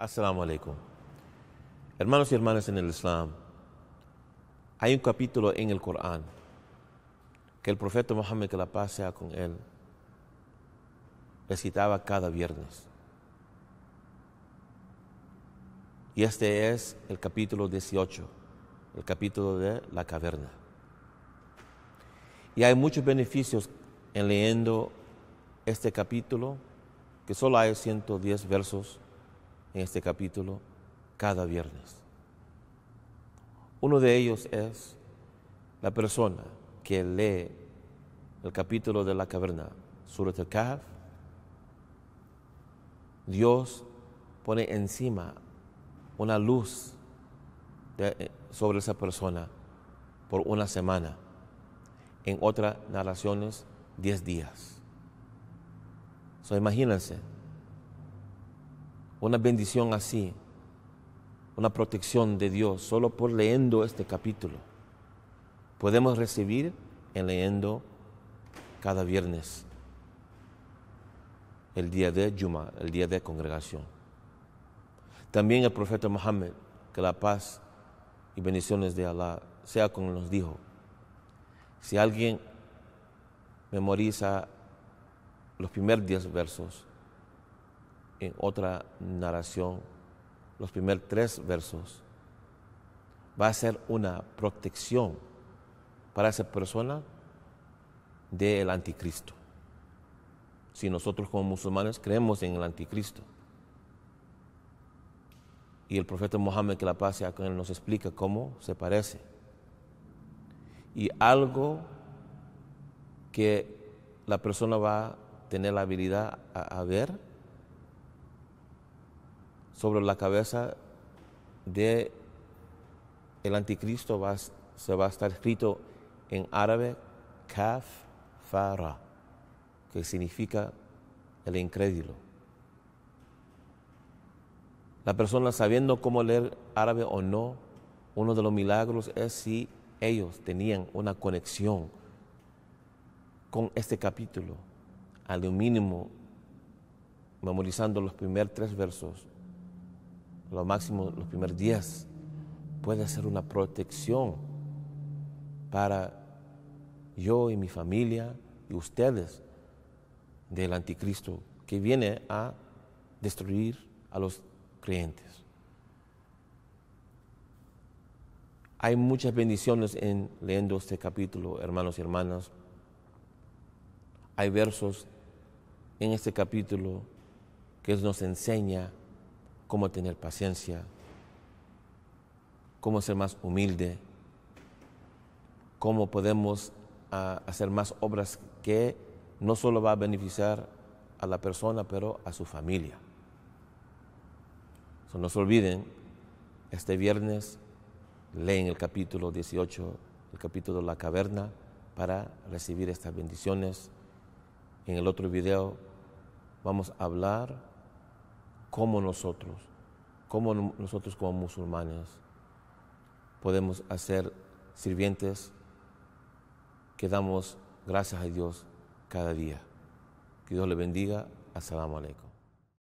Asalamu alaikum. Hermanos y hermanas en el Islam, hay un capítulo en el Corán que el profeta Mohammed, que la paz sea con él, recitaba cada viernes. Y este es el capítulo 18, el capítulo de la caverna. Y hay muchos beneficios en leyendo este capítulo, que solo hay 110 versos en este capítulo cada viernes. Uno de ellos es la persona que lee el capítulo de la caverna, Surat al-Kahf. Dios pone encima una luz eh, sobre esa persona por una semana. En otras narraciones, diez días. So, imagínense, una bendición así, una protección de Dios, solo por leyendo este capítulo. Podemos recibir en leyendo cada viernes, el día de Yuma, el día de congregación. También el profeta Mohammed, que la paz y bendiciones de Allah sea como nos dijo. Si alguien memoriza los primeros diez versos, en otra narración, los primeros tres versos, va a ser una protección para esa persona del anticristo. Si nosotros como musulmanes creemos en el anticristo. Y el profeta Mohammed, que la paz sea con él, nos explica cómo se parece. Y algo que la persona va a tener la habilidad a ver sobre la cabeza de el anticristo se va a estar escrito en árabe kaf fara, que significa el incrédulo. La persona sabiendo cómo leer árabe o no, uno de los milagros es si ellos tenían una conexión con este capítulo, al mínimo memorizando los primeros tres versos lo máximo los primeros días, puede ser una protección para yo y mi familia y ustedes del anticristo que viene a destruir a los creyentes. Hay muchas bendiciones en leyendo este capítulo, hermanos y hermanas. Hay versos en este capítulo que nos enseña cómo tener paciencia, cómo ser más humilde, cómo podemos ah, hacer más obras que no solo va a beneficiar a la persona, pero a su familia. no se olviden, este viernes leen el capítulo 18, el capítulo de la caverna, para recibir estas bendiciones. En el otro video vamos a hablar cómo nosotros, cómo nosotros como musulmanes podemos hacer sirvientes que damos gracias a Dios cada día. Que Dios le bendiga. As-salamu alaikum.